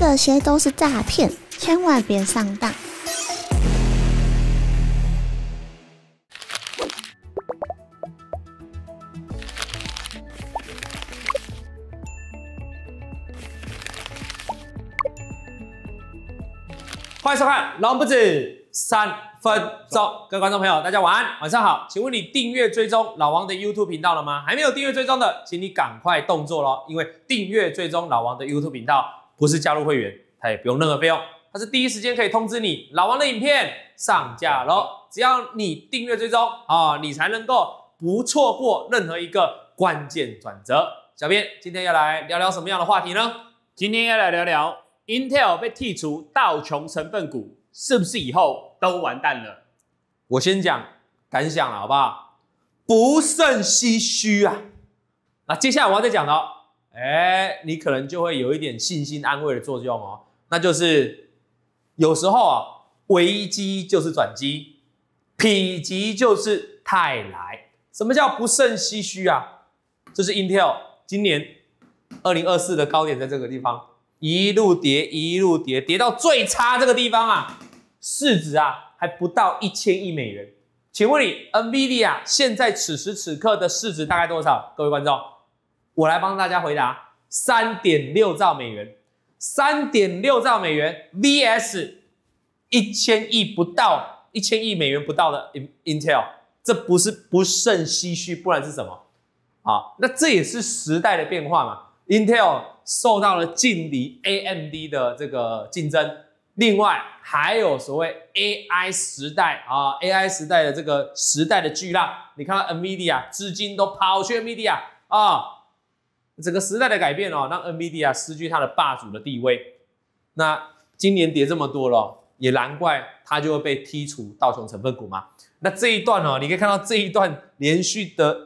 这些都是诈骗，千万别上当！欢迎收看《老不止三分钟》，各位观众朋友，大家晚安，晚上好！请问你订阅追踪老王的 YouTube 频道了吗？还没有订阅追踪的，请你赶快动作喽，因为订阅追踪老王的 YouTube 频道。不是加入会员，他也不用任何费用，他是第一时间可以通知你老王的影片上架喽。只要你订阅追踪啊，你才能够不错过任何一个关键转折。小编今天要来聊聊什么样的话题呢？今天要来聊聊 Intel 被剔除道琼成分股，是不是以后都完蛋了？我先讲感想了，好不好？不胜唏嘘啊！那接下来我要再讲哦。哎，你可能就会有一点信心安慰的作用哦。那就是有时候啊，危机就是转机，否极就是泰来。什么叫不胜唏嘘啊？这是 Intel 今年二零二四的高点在这个地方，一路跌，一路跌，跌到最差这个地方啊，市值啊还不到一千亿美元。请问你 Nvidia 现在此时此刻的市值大概多少？各位观众？我来帮大家回答：三点六兆美元，三点六兆美元 vs 一千亿不到，一千亿美元不到的 Intel，这不是不胜唏嘘，不然是什么？啊，那这也是时代的变化嘛。Intel 受到了劲敌 AMD 的这个竞争，另外还有所谓 AI 时代啊，AI 时代的这个时代的巨浪，你看到 Nvidia 资金都跑去 Nvidia 啊。整个时代的改变哦，让 n i d 啊失去它的霸主的地位。那今年跌这么多了，也难怪它就会被剔除道琼成分股嘛。那这一段哦，你可以看到这一段连续的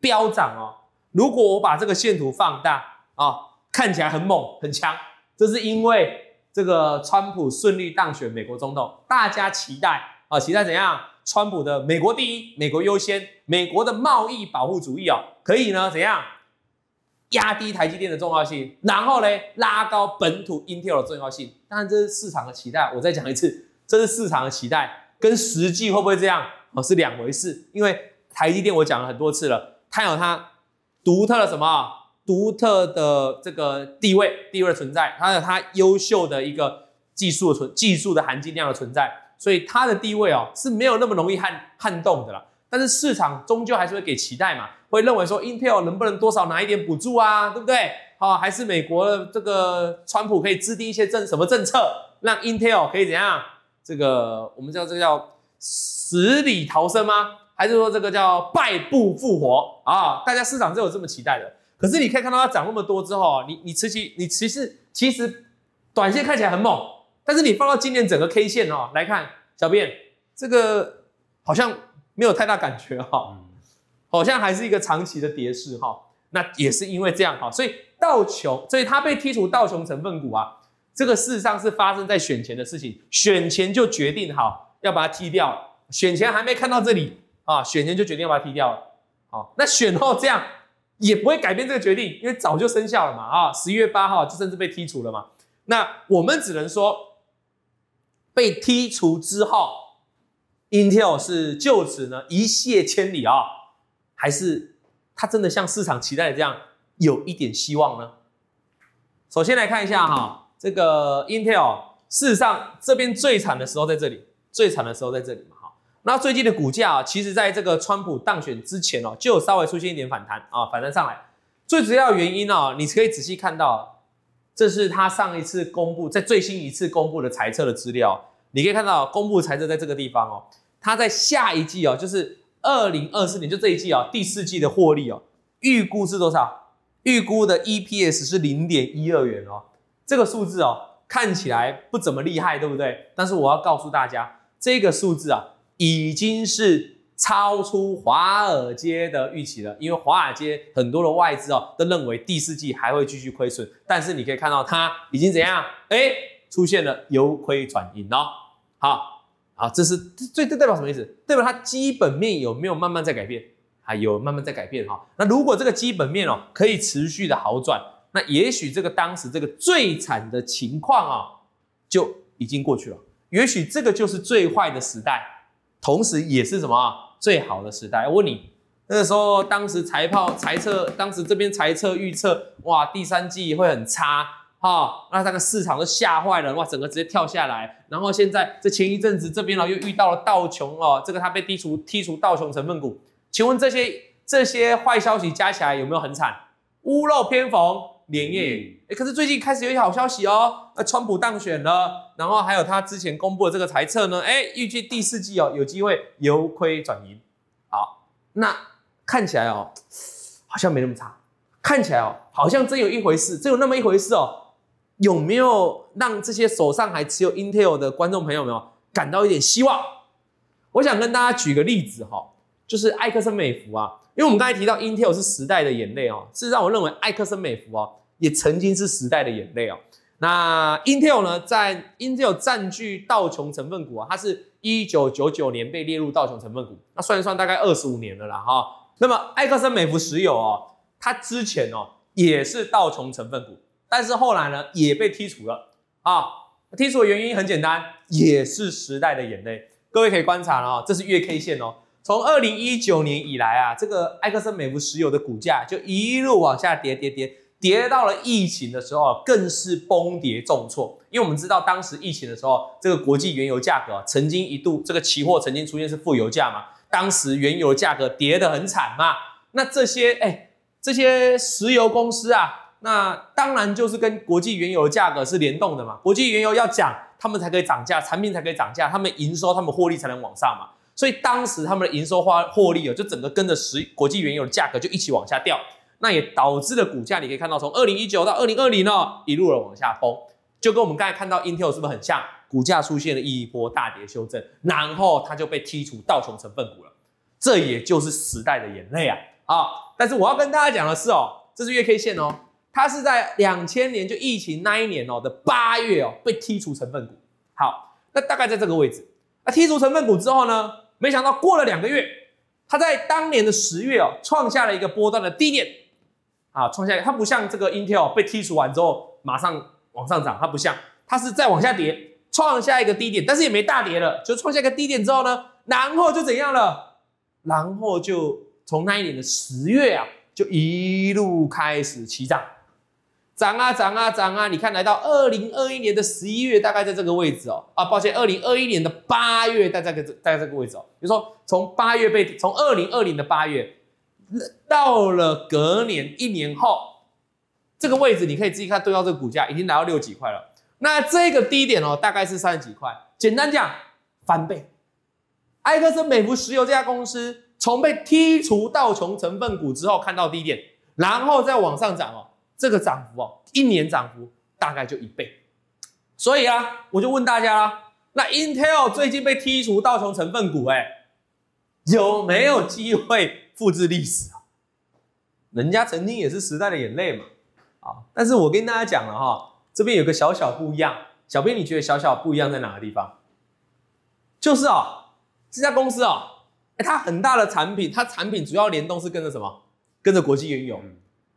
飙涨哦。如果我把这个线图放大啊，看起来很猛很强，这是因为这个川普顺利当选美国总统，大家期待啊，期待怎样？川普的美国第一，美国优先，美国的贸易保护主义哦，可以呢怎样？压低台积电的重要性，然后呢拉高本土 Intel 的重要性。当然这是市场的期待，我再讲一次，这是市场的期待，跟实际会不会这样哦是两回事。因为台积电我讲了很多次了，它有它独特的什么独特的这个地位地位存在，它有它优秀的一个技术的存技术的含金量的存在，所以它的地位哦是没有那么容易撼撼动的了。但是市场终究还是会给期待嘛，会认为说 Intel 能不能多少拿一点补助啊，对不对？好，还是美国的这个川普可以制定一些政什么政策，让 Intel 可以怎样？这个我们叫这个叫死里逃生吗？还是说这个叫败部复活啊？大家市场是有这么期待的。可是你可以看到它涨那么多之后，你你其实你其实其实短线看起来很猛，但是你放到今年整个 K 线哦来看，小便这个好像。没有太大感觉哈，好像还是一个长期的跌势哈。那也是因为这样哈，所以道琼，所以它被剔除道琼成分股啊，这个事实上是发生在选前的事情，选前就决定好要把它剔掉了，选前还没看到这里啊，选前就决定要把它剔掉了。好，那选后这样也不会改变这个决定，因为早就生效了嘛啊，十一月八号就甚至被剔除了嘛。那我们只能说被剔除之后。Intel 是就此呢一泻千里啊，还是它真的像市场期待这样有一点希望呢？首先来看一下哈，这个 Intel 事实上这边最惨的时候在这里，最惨的时候在这里嘛哈。那最近的股价啊，其实在这个川普当选之前哦，就有稍微出现一点反弹啊，反弹上来。最主要原因呢，你可以仔细看到，这是它上一次公布在最新一次公布的财报的资料，你可以看到公布财报在这个地方哦。它在下一季哦，就是二零二四年，就这一季哦，第四季的获利哦，预估是多少？预估的 EPS 是零点一二元哦。这个数字哦，看起来不怎么厉害，对不对？但是我要告诉大家，这个数字啊，已经是超出华尔街的预期了。因为华尔街很多的外资哦，都认为第四季还会继续亏损，但是你可以看到它已经怎样？哎，出现了由亏转盈哦。好。啊，这是最最代表什么意思？代表它基本面有没有慢慢在改变？啊，有慢慢在改变哈。那如果这个基本面哦可以持续的好转，那也许这个当时这个最惨的情况啊就已经过去了。也许这个就是最坏的时代，同时也是什么啊最好的时代？问你那个时候当时财报财测，当时这边财测预测哇，第三季会很差。好，那这个市场都吓坏了，哇，整个直接跳下来。然后现在这前一阵子这边呢又遇到了道琼哦，这个他被剔除剔除道琼成分股。请问这些这些坏消息加起来有没有很惨？屋漏偏逢连夜哎，可是最近开始有一些好消息哦，那川普当选了，然后还有他之前公布的这个财策呢，哎，预计第四季哦有机会由亏转盈。好，那看起来哦，好像没那么差，看起来哦好像真有一回事，真有那么一回事哦。有没有让这些手上还持有 Intel 的观众朋友们感到一点希望？我想跟大家举个例子哈，就是埃克森美孚啊，因为我们刚才提到 Intel 是时代的眼泪哦，事实上我认为埃克森美孚哦也曾经是时代的眼泪哦。那 Intel 呢，在 Intel 占据道琼成分股啊，它是一九九九年被列入道琼成分股，那算一算大概二十五年了啦哈。那么埃克森美孚石油哦，它之前哦也是道琼成分股。但是后来呢，也被剔除了啊。剔除的原因很简单，也是时代的眼泪。各位可以观察哦，啊，这是月 K 线哦。从二零一九年以来啊，这个埃克森美孚石油的股价就一路往下跌，跌跌跌到了疫情的时候，更是崩跌重挫。因为我们知道，当时疫情的时候，这个国际原油价格曾经一度这个期货曾经出现是负油价嘛，当时原油价格跌得很惨嘛。那这些哎，这些石油公司啊。那当然就是跟国际原油的价格是联动的嘛，国际原油要涨，他们才可以涨价，产品才可以涨价，他们营收、他们获利才能往上嘛。所以当时他们的营收、花获利哦，就整个跟着十国际原油的价格就一起往下掉。那也导致了股价，你可以看到从二零一九到二零二零哦，一路的往下崩，就跟我们刚才看到 Intel 是不是很像？股价出现了一波大跌修正，然后它就被剔除道琼成分股了。这也就是时代的眼泪啊！好，但是我要跟大家讲的是哦，这是月 K 线哦。它是在两千年就疫情那一年哦的八月哦被剔除成分股，好，那大概在这个位置。那剔除成分股之后呢，没想到过了两个月，它在当年的十月哦创下了一个波段的低点，啊，创下它不像这个 Intel 被剔除完之后马上往上涨，它不像，它是再往下跌，创下一个低点，但是也没大跌了，就创下一个低点之后呢，然后就怎样了？然后就从那一年的十月啊就一路开始起涨。涨啊涨啊涨啊！你看，来到二零二一年的十一月，大概在这个位置哦。啊，抱歉，二零二一年的八月在这个在这个位置哦。比如说，从八月被从二零二零的八月到了隔年一年后，这个位置你可以自己看，对照这个股价已经来到六几块了。那这个低点哦，大概是三十几块。简单讲，翻倍。埃克森美孚石油这家公司从被剔除到穷成分股之后，看到低点，然后再往上涨哦。这个涨幅哦，一年涨幅大概就一倍，所以啊，我就问大家啦，那 Intel 最近被剔除道琼成分股，哎，有没有机会复制历史啊？人家曾经也是时代的眼泪嘛，啊！但是我跟大家讲了哈，这边有个小小不一样，小编你觉得小小不一样在哪个地方？就是啊，这家公司哦，哎，它很大的产品，它产品主要联动是跟着什么？跟着国际原油。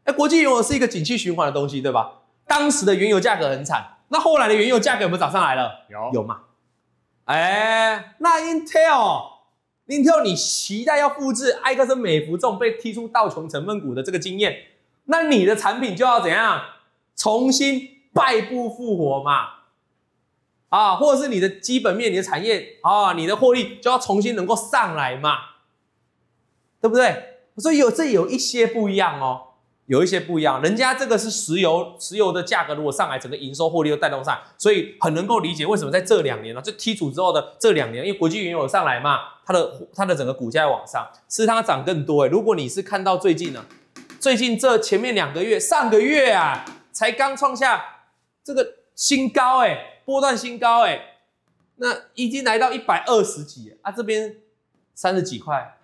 哎，国际原油是一个景气循环的东西，对吧？当时的原油价格很惨，那后来的原油价格有没有涨上来了？有有吗？哎，那 Intel Intel，你期待要复制埃克森美孚这种被踢出道琼成分股的这个经验，那你的产品就要怎样重新败不复活嘛？啊，或者是你的基本面、你的产业啊、你的获利就要重新能够上来嘛？对不对？我说有，这有一些不一样哦。有一些不一样，人家这个是石油，石油的价格如果上来，整个营收获利又带动上，所以很能够理解为什么在这两年呢，就剔除之后的这两年，因为国际原油上来嘛，它的它的整个股价往上，是它涨更多欸、如果你是看到最近呢，最近这前面两个月，上个月啊，才刚创下这个新高哎，波段新高哎，那已经来到一百二十几，啊这边三十几块，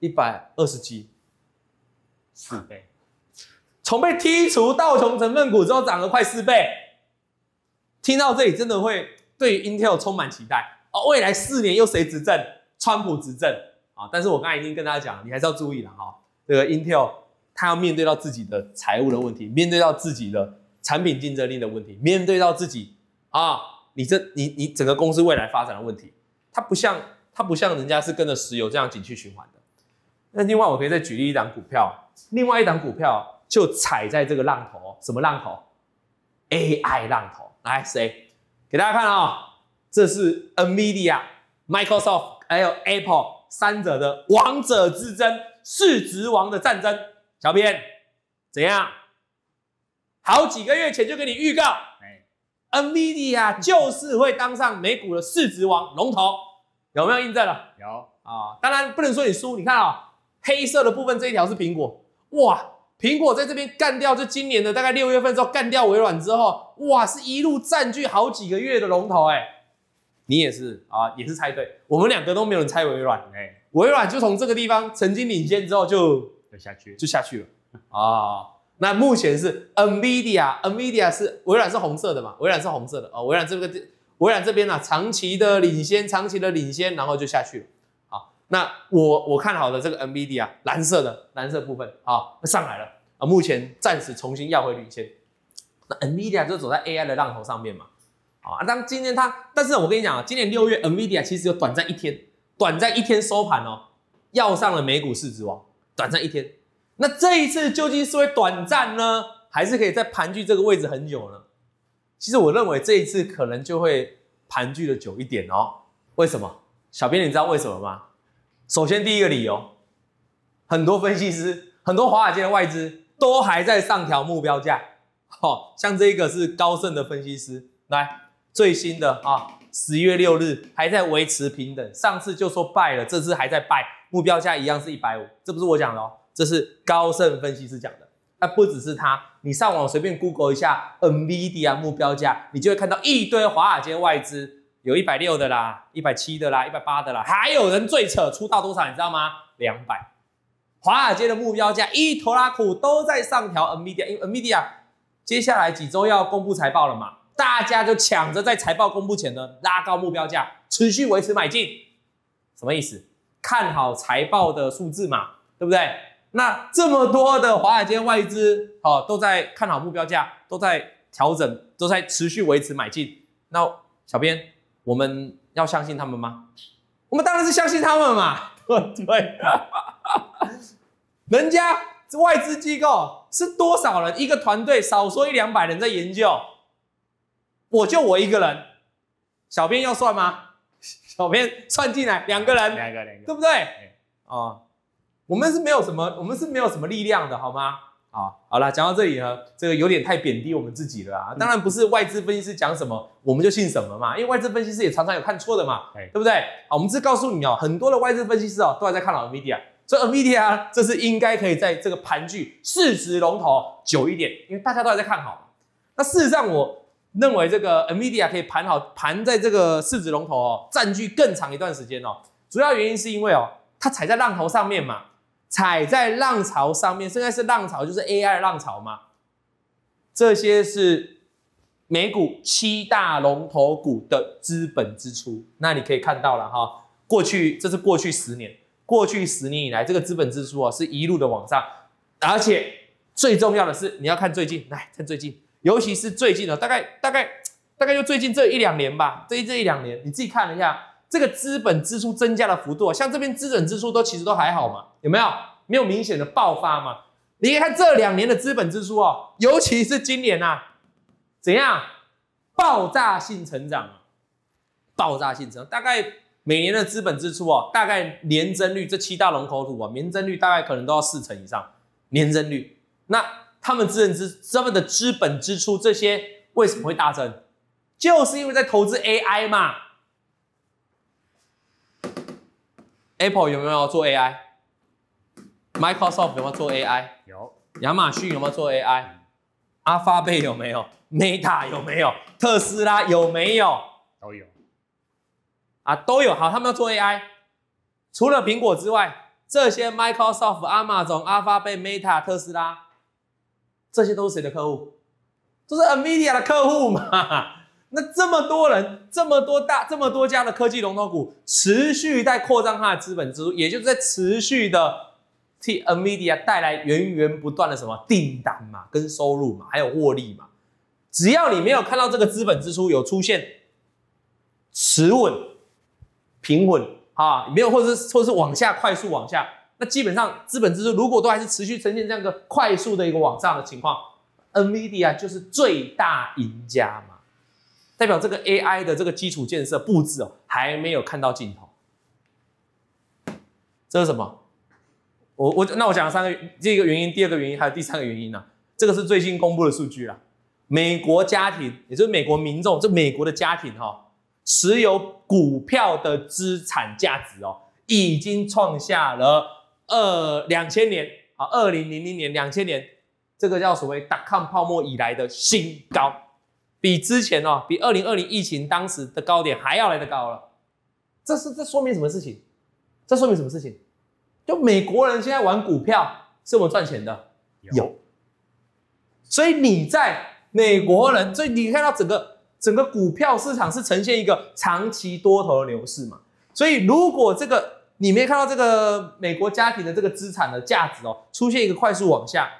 一百二十几，四倍。从被剔除到成成分股之后，涨了快四倍。听到这里，真的会对 Intel 充满期待哦。未来四年又谁执政？川普执政啊！但是我刚才已经跟大家讲，你还是要注意了哈。这个 Intel 它要面对到自己的财务的问题，面对到自己的产品竞争力的问题，面对到自己啊，你这你你整个公司未来发展的问题。它不像它不像人家是跟着石油这样景气循环的。那另外我可以再举例一档股票，另外一档股票。就踩在这个浪头，什么浪头？AI 浪头。来，谁给大家看啊？这是 NVIDIA、Microsoft 还有 Apple 三者的王者之争，市值王的战争。小编，怎样？好几个月前就给你预告，哎，NVIDIA 就是会当上美股的市值王龙头，有没有印证了？有啊，当然不能说你输。你看啊，黑色的部分这一条是苹果，哇。苹果在这边干掉，就今年的大概六月份之后干掉微软之后，哇，是一路占据好几个月的龙头哎。你也是啊，也是猜对，我们两个都没有人猜微软哎。微软就从这个地方曾经领先之后就下去，就下去了啊。那目前是 Nvidia，Nvidia 是微软是红色的嘛？微软是红色的哦。微软这个，微软这边呢，长期的领先，长期的领先，然后就下去了。那我我看好的这个 Nvidia 啊，蓝色的蓝色部分啊，上来了啊，目前暂时重新要回领先。那 Nvidia 就走在 AI 的浪头上面嘛，啊，当今天它，但是我跟你讲啊，今年六月 Nvidia 其实有短暂一天，短暂一天收盘哦，要上了美股市值王，短暂一天。那这一次究竟是会短暂呢，还是可以在盘踞这个位置很久呢？其实我认为这一次可能就会盘踞的久一点哦。为什么？小编你知道为什么吗？首先，第一个理由，很多分析师、很多华尔街的外资都还在上调目标价。好，像这个是高盛的分析师来最新的啊，十一月六日还在维持平等。上次就说败了，这次还在败，目标价一样是一百五。这不是我讲的，哦，这是高盛分析师讲的。那不只是他，你上网随便 Google 一下 n m i d i a 目标价，你就会看到一堆华尔街外资。有一百六的啦，一百七的啦，一百八的啦，还有人最扯，出到多少你知道吗？两百。华尔街的目标价一拖拉库都在上调 m e d i a 因为 m e d i a 接下来几周要公布财报了嘛，大家就抢着在财报公布前呢拉高目标价，持续维持买进，什么意思？看好财报的数字嘛，对不对？那这么多的华尔街外资哦都在看好目标价，都在调整，都在持续维持买进，那小编。我们要相信他们吗？我们当然是相信他们嘛！对 对，人家外资机构，是多少人一个团队？少说一两百人在研究，我就我一个人，小编要算吗？小编算进来两个人，两个两个，对不对？哦，我们是没有什么，我们是没有什么力量的，好吗？啊，好啦，讲到这里呢，这个有点太贬低我们自己了啊。当然不是外资分析师讲什么我们就信什么嘛，因为外资分析师也常常有看错的嘛，对不对？好，我们是告诉你哦，很多的外资分析师哦，都还在看老 Nvidia，所以 Nvidia 这是应该可以在这个盘踞市值龙头久一点，因为大家都还在看好。那事实上，我认为这个 Nvidia 可以盘好盘在这个市值龙头哦，占据更长一段时间哦，主要原因是因为哦，它踩在浪头上面嘛。踩在浪潮上面，现在是浪潮，就是 AI 浪潮嘛。这些是美股七大龙头股的资本支出。那你可以看到了哈，过去这是过去十年，过去十年以来，这个资本支出啊是一路的往上，而且最重要的是，你要看最近，来，看最近，尤其是最近的，大概大概大概就最近这一两年吧，这一这一两年，你自己看一下。这个资本支出增加的幅度啊，像这边资本支出都其实都还好嘛，有没有？没有明显的爆发嘛？你看这两年的资本支出哦，尤其是今年呐，怎样？爆炸性成长啊！爆炸性成，大概每年的资本支出哦，大概年增率这七大龙头股啊，年增率大概可能都要四成以上，年增率。那他们资本支他们的资本支出这些为什么会大增？就是因为在投资 AI 嘛。Apple 有没有做 AI？Microsoft 有没有做 AI？有。亚马逊有没有做 AI？阿法贝有没有？Meta 有没有？特斯拉有没有？都有。啊，都有。好，他们要做 AI，除了苹果之外，这些 Microsoft、Amazon、阿法贝、Meta、特斯拉，这些都是谁的客户？都是 Amelia 的客户嘛？那这么多人，这么多大，这么多家的科技龙头股持续在扩张它的资本支出，也就是在持续的替 Nvidia 带来源源不断的什么订单嘛、跟收入嘛、还有获利嘛。只要你没有看到这个资本支出有出现持稳、平稳啊，没有，或者是或者是往下快速往下，那基本上资本支出如果都还是持续呈现这样一个快速的一个往上的情况，Nvidia 就是最大赢家嘛。代表这个 AI 的这个基础建设布置哦，还没有看到尽头。这是什么？我我那我讲三个，第一个原因，第二个原因，还有第三个原因呢？这个是最新公布的数据啦。美国家庭，也就是美国民众，这美国的家庭哈，持有股票的资产价值哦，已经创下了二两千年啊，二零零零年两千年，这个叫所谓 “dotcom 泡沫”以来的新高。比之前哦，比二零二零疫情当时的高点还要来得高了，这是这说明什么事情？这说明什么事情？就美国人现在玩股票是怎么赚钱的？有。所以你在美国人，所以你看到整个整个股票市场是呈现一个长期多头的牛市嘛？所以如果这个你没看到这个美国家庭的这个资产的价值哦，出现一个快速往下，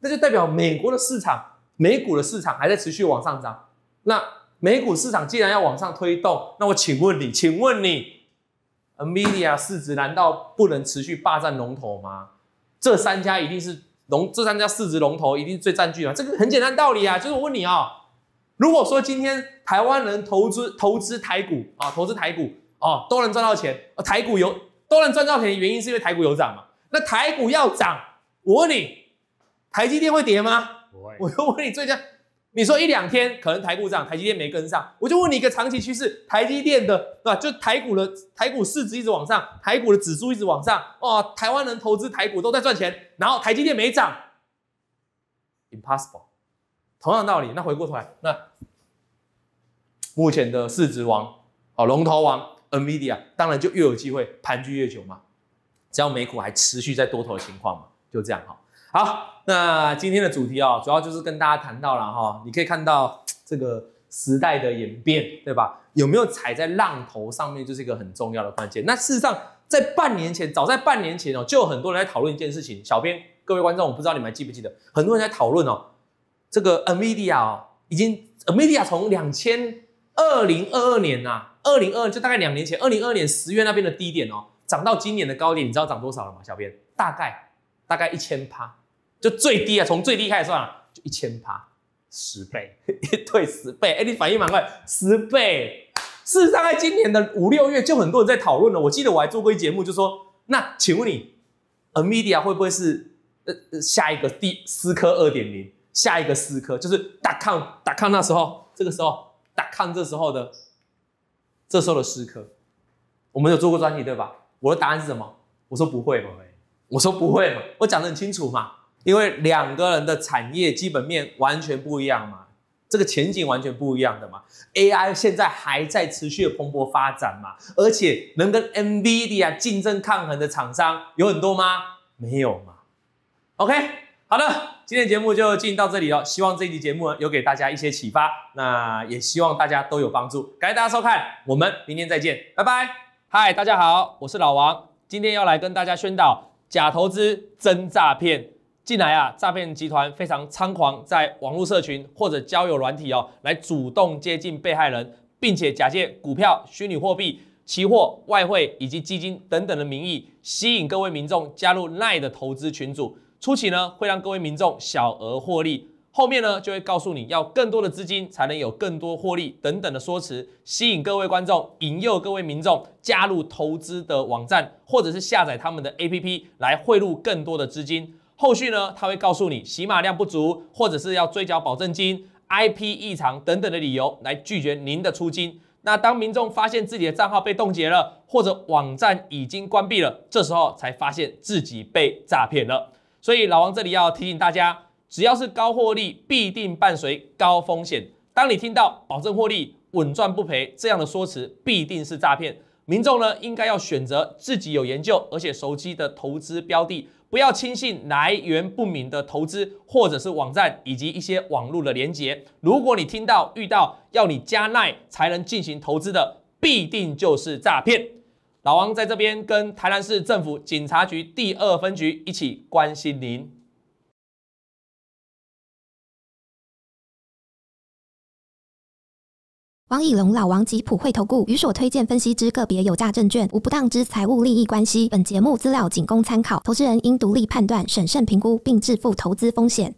那就代表美国的市场，美股的市场还在持续往上涨。那美股市场既然要往上推动，那我请问你，请问你，Amelia 市值难道不能持续霸占龙头吗？这三家一定是龙，这三家市值龙头一定是最占据了。这个很简单道理啊，就是我问你啊，如果说今天台湾人投资投资台股啊，投资台股啊都能赚到钱，台股有都能赚到钱的原因是因为台股有涨嘛？那台股要涨，我问你，台积电会跌吗？不会。我又问你最佳。你说一两天可能台股涨，台积电没跟上，我就问你一个长期趋势，台积电的对吧？就台股的台股市值一直往上，台股的指数一直往上，哇，台湾人投资台股都在赚钱，然后台积电没涨，impossible，同样道理。那回过头来，那目前的市值王，哦，龙头王，NVIDIA，当然就越有机会盘踞越久嘛，只要美股还持续在多头情况嘛，就这样哈，好。那今天的主题啊，主要就是跟大家谈到了哈，你可以看到这个时代的演变，对吧？有没有踩在浪头上面，就是一个很重要的关键。那事实上，在半年前，早在半年前哦，就有很多人在讨论一件事情。小编，各位观众，我不知道你们还记不记得，很多人在讨论哦，这个 Nvidia 哦，已经 Nvidia 从两千二零二二年啊，二零二就大概两年前，二零二二年十月那边的低点哦，涨到今年的高点，你知道涨多少了吗？小编，大概大概一千趴。就最低啊，从最低开始算啊，就一千趴，十倍，对，十倍。哎，你反应蛮快，十倍。事实上，在今年的五六月，就很多人在讨论了。我记得我还做过一节目，就说：那请问你 n m e d i a 会不会是呃下一个第四科二点零？下一个四科就是大抗大抗那时候，这个时候大抗这时候的这时候的四科，我们有做过专题对吧？我的答案是什么？我说不会嘛，哎，我说不会嘛，我讲得很清楚嘛。因为两个人的产业基本面完全不一样嘛，这个前景完全不一样的嘛。AI 现在还在持续蓬勃发展嘛，而且能跟 NVIDIA 竞争抗衡的厂商有很多吗？没有嘛。OK，好的，今天节目就进行到这里了。希望这集节目有给大家一些启发，那也希望大家都有帮助。感谢大家收看，我们明天再见，拜拜。Hi，大家好，我是老王，今天要来跟大家宣导假投资真诈骗。近来啊，诈骗集团非常猖狂，在网络社群或者交友软体哦，来主动接近被害人，并且假借股票、虚拟货币、期货、外汇以及基金等等的名义，吸引各位民众加入奈的投资群组。初期呢，会让各位民众小额获利，后面呢，就会告诉你要更多的资金才能有更多获利等等的说辞，吸引各位观众，引诱各位民众加入投资的网站，或者是下载他们的 APP 来汇入更多的资金。后续呢，他会告诉你洗码量不足，或者是要追缴保证金、IP 异常等等的理由来拒绝您的出金。那当民众发现自己的账号被冻结了，或者网站已经关闭了，这时候才发现自己被诈骗了。所以老王这里要提醒大家，只要是高获利，必定伴随高风险。当你听到保证获利、稳赚不赔这样的说辞，必定是诈骗。民众呢，应该要选择自己有研究而且熟悉的投资标的。不要轻信来源不明的投资，或者是网站以及一些网络的连接。如果你听到遇到要你加奈才能进行投资的，必定就是诈骗。老王在这边跟台南市政府警察局第二分局一起关心您。王艺龙、老王及普惠投顾与所推荐分析之个别有价证券无不当之财务利益关系。本节目资料仅供参考，投资人应独立判断、审慎评估并自负投资风险。